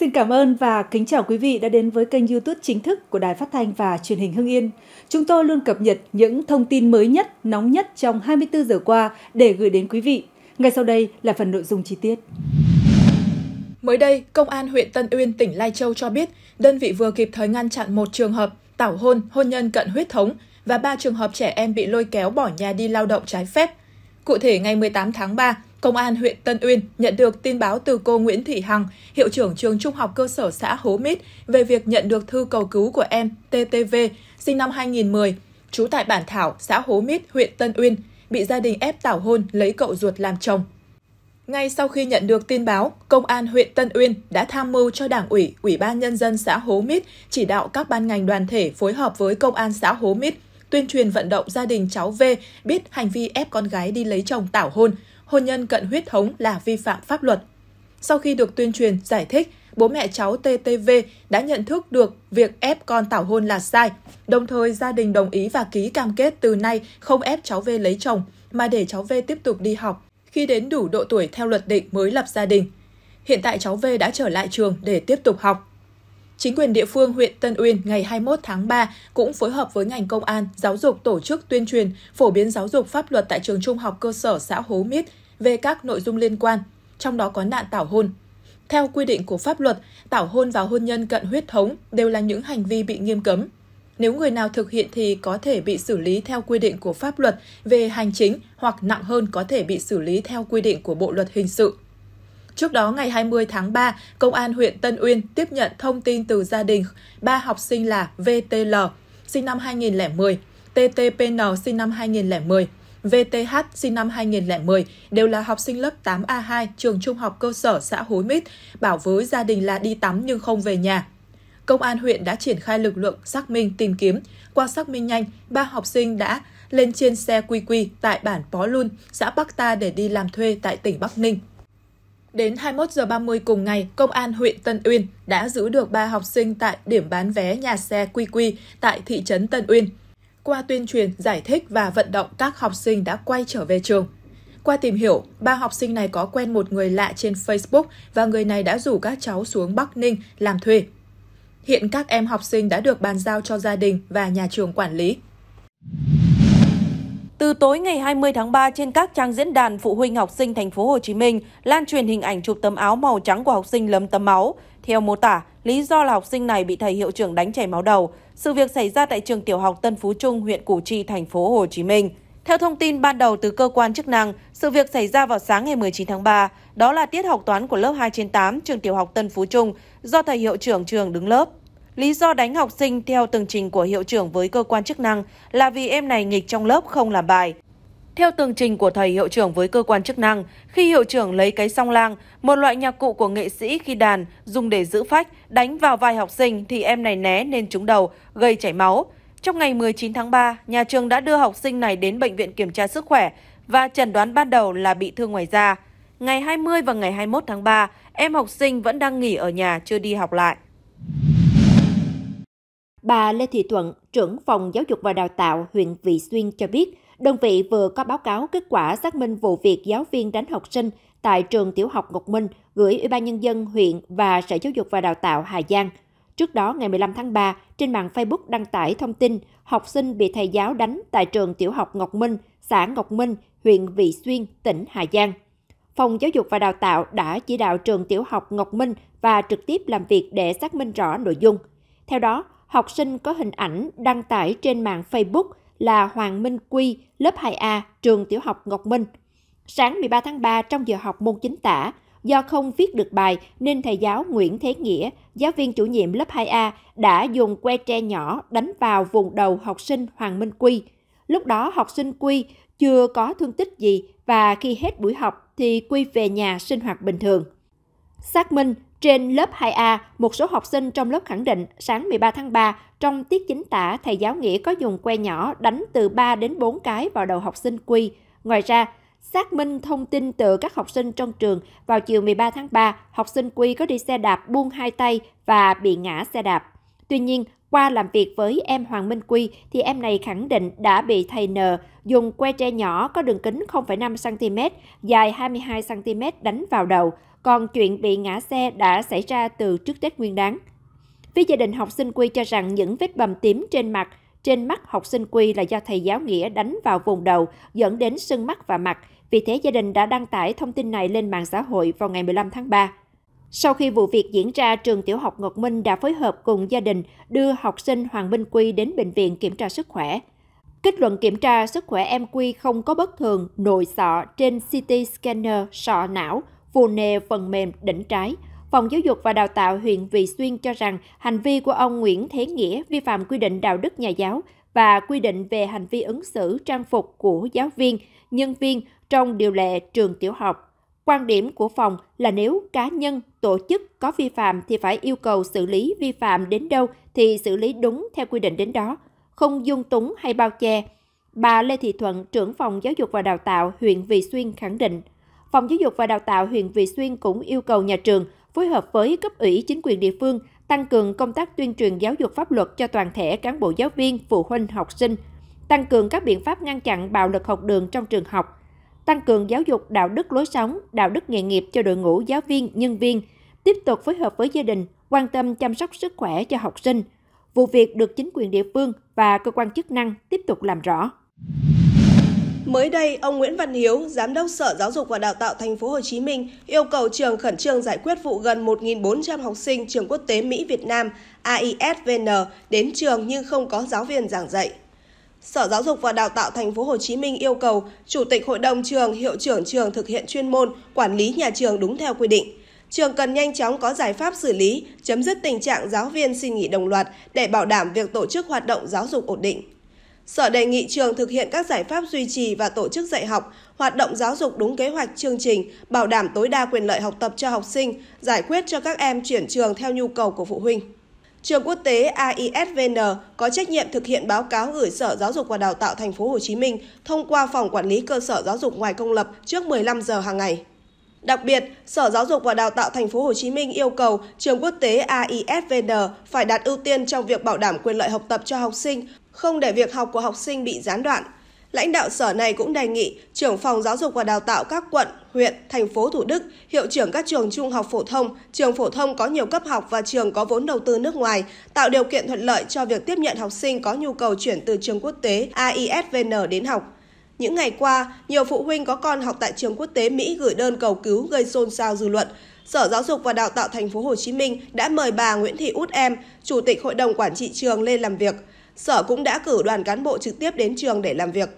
Xin cảm ơn và kính chào quý vị đã đến với kênh YouTube chính thức của Đài Phát thanh và Truyền hình Hưng Yên. Chúng tôi luôn cập nhật những thông tin mới nhất, nóng nhất trong 24 giờ qua để gửi đến quý vị. Ngay sau đây là phần nội dung chi tiết. Mới đây, Công an huyện Tân Uyên, tỉnh Lai Châu cho biết, đơn vị vừa kịp thời ngăn chặn một trường hợp tảo hôn, hôn nhân cận huyết thống và ba trường hợp trẻ em bị lôi kéo bỏ nhà đi lao động trái phép. Cụ thể, ngày 18 tháng 3, Công an huyện Tân Uyên nhận được tin báo từ cô Nguyễn Thị Hằng, hiệu trưởng trường trung học cơ sở xã Hố Mít về việc nhận được thư cầu cứu của em TTV, sinh năm 2010, trú tại bản Thảo, xã Hố Mít, huyện Tân Uyên, bị gia đình ép tảo hôn lấy cậu ruột làm chồng. Ngay sau khi nhận được tin báo, Công an huyện Tân Uyên đã tham mưu cho Đảng ủy, Ủy ban Nhân dân xã Hố Mít chỉ đạo các ban ngành đoàn thể phối hợp với Công an xã Hố Mít tuyên truyền vận động gia đình cháu V biết hành vi ép con gái đi lấy chồng tảo hôn, hôn nhân cận huyết thống là vi phạm pháp luật. Sau khi được tuyên truyền, giải thích, bố mẹ cháu TTV đã nhận thức được việc ép con tảo hôn là sai, đồng thời gia đình đồng ý và ký cam kết từ nay không ép cháu V lấy chồng, mà để cháu V tiếp tục đi học, khi đến đủ độ tuổi theo luật định mới lập gia đình. Hiện tại cháu V đã trở lại trường để tiếp tục học. Chính quyền địa phương huyện Tân Uyên ngày 21 tháng 3 cũng phối hợp với ngành công an, giáo dục tổ chức tuyên truyền, phổ biến giáo dục pháp luật tại trường trung học cơ sở xã Hố Mít về các nội dung liên quan, trong đó có nạn tảo hôn. Theo quy định của pháp luật, tảo hôn và hôn nhân cận huyết thống đều là những hành vi bị nghiêm cấm. Nếu người nào thực hiện thì có thể bị xử lý theo quy định của pháp luật về hành chính hoặc nặng hơn có thể bị xử lý theo quy định của Bộ luật hình sự. Trước đó, ngày 20 tháng 3, Công an huyện Tân Uyên tiếp nhận thông tin từ gia đình ba học sinh là VTL, sinh năm 2010, TTPN sinh năm 2010, VTH sinh năm 2010 đều là học sinh lớp 8A2 trường trung học cơ sở xã Hối Mít, bảo với gia đình là đi tắm nhưng không về nhà. Công an huyện đã triển khai lực lượng xác minh tìm kiếm. Qua xác minh nhanh, ba học sinh đã lên trên xe quy quy tại bản Pó Luân, xã Bắc Ta để đi làm thuê tại tỉnh Bắc Ninh. Đến 21 h 30 cùng ngày, công an huyện Tân Uyên đã giữ được 3 học sinh tại điểm bán vé nhà xe Quy Quy tại thị trấn Tân Uyên. Qua tuyên truyền, giải thích và vận động, các học sinh đã quay trở về trường. Qua tìm hiểu, ba học sinh này có quen một người lạ trên Facebook và người này đã rủ các cháu xuống Bắc Ninh làm thuê. Hiện các em học sinh đã được bàn giao cho gia đình và nhà trường quản lý. Từ tối ngày 20 tháng 3 trên các trang diễn đàn phụ huynh học sinh thành phố Hồ Chí Minh lan truyền hình ảnh chụp tấm áo màu trắng của học sinh lấm tấm máu. Theo mô tả, lý do là học sinh này bị thầy hiệu trưởng đánh chảy máu đầu. Sự việc xảy ra tại trường tiểu học Tân Phú Trung, huyện Củ Chi, thành phố Hồ Chí Minh. Theo thông tin ban đầu từ cơ quan chức năng, sự việc xảy ra vào sáng ngày 19 tháng 3, đó là tiết học toán của lớp 2 trên 8 trường tiểu học Tân Phú Trung do thầy hiệu trưởng trường đứng lớp. Lý do đánh học sinh theo tường trình của hiệu trưởng với cơ quan chức năng là vì em này nghịch trong lớp không làm bài. Theo tường trình của thầy hiệu trưởng với cơ quan chức năng, khi hiệu trưởng lấy cái song lang, một loại nhạc cụ của nghệ sĩ khi đàn dùng để giữ phách, đánh vào vai học sinh thì em này né nên trúng đầu, gây chảy máu. Trong ngày 19 tháng 3, nhà trường đã đưa học sinh này đến bệnh viện kiểm tra sức khỏe và chẩn đoán ban đầu là bị thương ngoài da. Ngày 20 và ngày 21 tháng 3, em học sinh vẫn đang nghỉ ở nhà chưa đi học lại. Bà Lê Thị Thuận, trưởng phòng giáo dục và đào tạo huyện Vị Xuyên cho biết, đơn vị vừa có báo cáo kết quả xác minh vụ việc giáo viên đánh học sinh tại trường tiểu học Ngọc Minh gửi Ủy ban Nhân dân huyện và Sở Giáo dục và Đào tạo Hà Giang. Trước đó, ngày 15 tháng 3, trên mạng Facebook đăng tải thông tin học sinh bị thầy giáo đánh tại trường tiểu học Ngọc Minh, xã Ngọc Minh, huyện Vị Xuyên, tỉnh Hà Giang. Phòng Giáo dục và Đào tạo đã chỉ đạo trường tiểu học Ngọc Minh và trực tiếp làm việc để xác minh rõ nội dung. Theo đó, học sinh có hình ảnh đăng tải trên mạng Facebook là Hoàng Minh Quy, lớp 2A, trường tiểu học Ngọc Minh. Sáng 13 tháng 3 trong giờ học môn chính tả, do không viết được bài nên thầy giáo Nguyễn Thế Nghĩa, giáo viên chủ nhiệm lớp 2A đã dùng que tre nhỏ đánh vào vùng đầu học sinh Hoàng Minh Quy. Lúc đó học sinh Quy chưa có thương tích gì và khi hết buổi học thì Quy về nhà sinh hoạt bình thường. Xác minh, trên lớp 2A, một số học sinh trong lớp khẳng định sáng 13 tháng 3, trong tiết chính tả, thầy giáo Nghĩa có dùng que nhỏ đánh từ 3 đến 4 cái vào đầu học sinh Quy. Ngoài ra, xác minh thông tin từ các học sinh trong trường, vào chiều 13 tháng 3, học sinh Quy có đi xe đạp buông hai tay và bị ngã xe đạp. Tuy nhiên, qua làm việc với em Hoàng Minh Quy thì em này khẳng định đã bị thầy N dùng que tre nhỏ có đường kính 0,5 cm, dài 22 cm đánh vào đầu, còn chuyện bị ngã xe đã xảy ra từ trước Tết Nguyên đáng. Phía gia đình học sinh Quy cho rằng những vết bầm tím trên mặt, trên mắt học sinh Quy là do thầy giáo Nghĩa đánh vào vùng đầu, dẫn đến sưng mắt và mặt. Vì thế gia đình đã đăng tải thông tin này lên mạng xã hội vào ngày 15 tháng 3. Sau khi vụ việc diễn ra, trường tiểu học Ngọc Minh đã phối hợp cùng gia đình đưa học sinh Hoàng Minh Quy đến bệnh viện kiểm tra sức khỏe. Kết luận kiểm tra sức khỏe em Quy không có bất thường, nội sọ trên CT scanner, sọ não, phù nề phần mềm đỉnh trái. Phòng Giáo dục và Đào tạo huyện Vị Xuyên cho rằng hành vi của ông Nguyễn Thế Nghĩa vi phạm quy định đạo đức nhà giáo và quy định về hành vi ứng xử trang phục của giáo viên, nhân viên trong điều lệ trường tiểu học. Quan điểm của phòng là nếu cá nhân, tổ chức có vi phạm thì phải yêu cầu xử lý vi phạm đến đâu thì xử lý đúng theo quy định đến đó, không dung túng hay bao che. Bà Lê Thị Thuận, trưởng phòng giáo dục và đào tạo huyện Vị Xuyên khẳng định, Phòng Giáo dục và Đào tạo huyện Vị Xuyên cũng yêu cầu nhà trường phối hợp với cấp ủy chính quyền địa phương tăng cường công tác tuyên truyền giáo dục pháp luật cho toàn thể cán bộ giáo viên, phụ huynh, học sinh, tăng cường các biện pháp ngăn chặn bạo lực học đường trong trường học, tăng cường giáo dục đạo đức lối sống, đạo đức nghề nghiệp cho đội ngũ giáo viên, nhân viên, tiếp tục phối hợp với gia đình, quan tâm chăm sóc sức khỏe cho học sinh. Vụ việc được chính quyền địa phương và cơ quan chức năng tiếp tục làm rõ. Mới đây, ông Nguyễn Văn Hiếu, Giám đốc Sở Giáo dục và Đào tạo Thành phố Hồ Chí Minh yêu cầu trường khẩn trương giải quyết vụ gần 1.400 học sinh trường quốc tế Mỹ Việt Nam AISVN đến trường nhưng không có giáo viên giảng dạy. Sở Giáo dục và Đào tạo Thành phố Hồ Chí Minh yêu cầu Chủ tịch Hội đồng trường, Hiệu trưởng trường thực hiện chuyên môn, quản lý nhà trường đúng theo quy định. Trường cần nhanh chóng có giải pháp xử lý, chấm dứt tình trạng giáo viên xin nghỉ đồng loạt để bảo đảm việc tổ chức hoạt động giáo dục ổn định. Sở đề nghị trường thực hiện các giải pháp duy trì và tổ chức dạy học, hoạt động giáo dục đúng kế hoạch chương trình, bảo đảm tối đa quyền lợi học tập cho học sinh, giải quyết cho các em chuyển trường theo nhu cầu của phụ huynh. Trường quốc tế AISVN có trách nhiệm thực hiện báo cáo gửi Sở Giáo dục và Đào tạo Thành phố Hồ Chí Minh thông qua phòng quản lý cơ sở giáo dục ngoài công lập trước 15 giờ hàng ngày. Đặc biệt, Sở Giáo dục và Đào tạo Thành phố Hồ Chí Minh yêu cầu trường quốc tế AISVN phải đặt ưu tiên trong việc bảo đảm quyền lợi học tập cho học sinh, không để việc học của học sinh bị gián đoạn. Lãnh đạo sở này cũng đề nghị trưởng phòng giáo dục và đào tạo các quận, huyện, thành phố Thủ Đức, hiệu trưởng các trường trung học phổ thông, trường phổ thông có nhiều cấp học và trường có vốn đầu tư nước ngoài tạo điều kiện thuận lợi cho việc tiếp nhận học sinh có nhu cầu chuyển từ trường quốc tế AISVN đến học. Những ngày qua, nhiều phụ huynh có con học tại trường quốc tế Mỹ gửi đơn cầu cứu gây xôn xao dư luận. Sở Giáo dục và Đào tạo Thành phố Hồ Chí Minh đã mời bà Nguyễn Thị Út Em, Chủ tịch Hội đồng Quản trị trường lên làm việc. Sở cũng đã cử đoàn cán bộ trực tiếp đến trường để làm việc.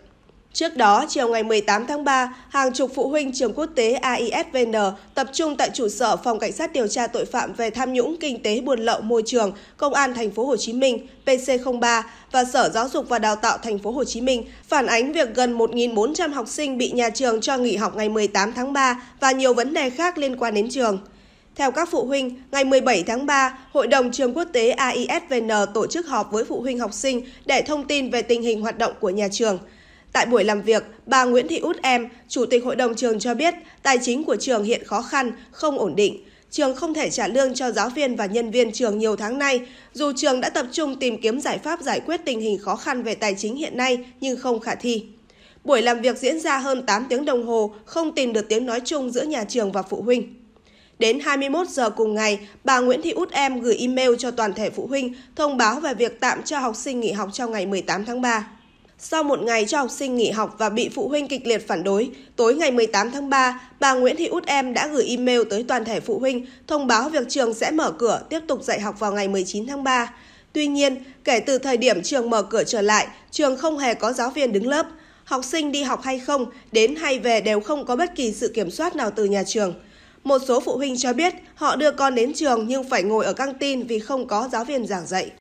Trước đó, chiều ngày 18 tháng 3, hàng chục phụ huynh trường quốc tế AISVN tập trung tại trụ sở Phòng Cảnh sát điều tra tội phạm về tham nhũng, kinh tế buôn lậu môi trường, Công an thành phố Hồ Chí Minh PC03 và Sở Giáo dục và Đào tạo thành phố Hồ Chí Minh phản ánh việc gần 1.400 học sinh bị nhà trường cho nghỉ học ngày 18 tháng 3 và nhiều vấn đề khác liên quan đến trường. Theo các phụ huynh, ngày 17 tháng 3, Hội đồng trường quốc tế AISVN tổ chức họp với phụ huynh học sinh để thông tin về tình hình hoạt động của nhà trường. Tại buổi làm việc, bà Nguyễn Thị Út Em, Chủ tịch Hội đồng trường cho biết tài chính của trường hiện khó khăn, không ổn định. Trường không thể trả lương cho giáo viên và nhân viên trường nhiều tháng nay, dù trường đã tập trung tìm kiếm giải pháp giải quyết tình hình khó khăn về tài chính hiện nay nhưng không khả thi. Buổi làm việc diễn ra hơn 8 tiếng đồng hồ, không tìm được tiếng nói chung giữa nhà trường và phụ huynh. Đến 21 giờ cùng ngày, bà Nguyễn Thị Út Em gửi email cho toàn thể phụ huynh thông báo về việc tạm cho học sinh nghỉ học trong ngày 18 tháng 3. Sau một ngày cho học sinh nghỉ học và bị phụ huynh kịch liệt phản đối, tối ngày 18 tháng 3, bà Nguyễn Thị Út Em đã gửi email tới toàn thể phụ huynh thông báo việc trường sẽ mở cửa tiếp tục dạy học vào ngày 19 tháng 3. Tuy nhiên, kể từ thời điểm trường mở cửa trở lại, trường không hề có giáo viên đứng lớp. Học sinh đi học hay không, đến hay về đều không có bất kỳ sự kiểm soát nào từ nhà trường. Một số phụ huynh cho biết họ đưa con đến trường nhưng phải ngồi ở căng tin vì không có giáo viên giảng dạy.